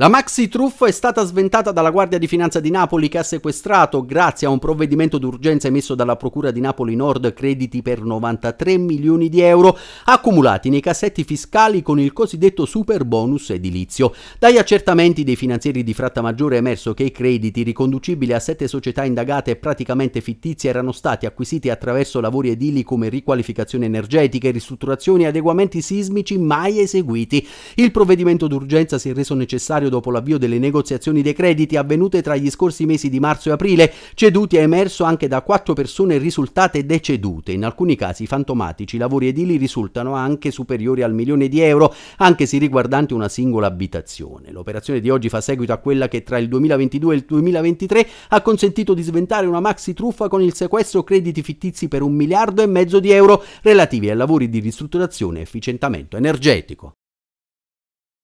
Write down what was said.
La maxi truffa è stata sventata dalla Guardia di Finanza di Napoli che ha sequestrato, grazie a un provvedimento d'urgenza emesso dalla Procura di Napoli Nord, crediti per 93 milioni di euro accumulati nei cassetti fiscali con il cosiddetto super bonus edilizio. Dagli accertamenti dei finanzieri di Frattamaggiore è emerso che i crediti riconducibili a sette società indagate e praticamente fittizie erano stati acquisiti attraverso lavori edili come riqualificazione energetiche, ristrutturazioni e adeguamenti sismici mai eseguiti. Il provvedimento d'urgenza si è reso necessario dopo l'avvio delle negoziazioni dei crediti avvenute tra gli scorsi mesi di marzo e aprile, ceduti è emerso anche da quattro persone risultate decedute. In alcuni casi fantomatici lavori edili risultano anche superiori al milione di euro, anche se riguardanti una singola abitazione. L'operazione di oggi fa seguito a quella che tra il 2022 e il 2023 ha consentito di sventare una maxi truffa con il sequestro crediti fittizi per un miliardo e mezzo di euro relativi ai lavori di ristrutturazione e efficientamento energetico.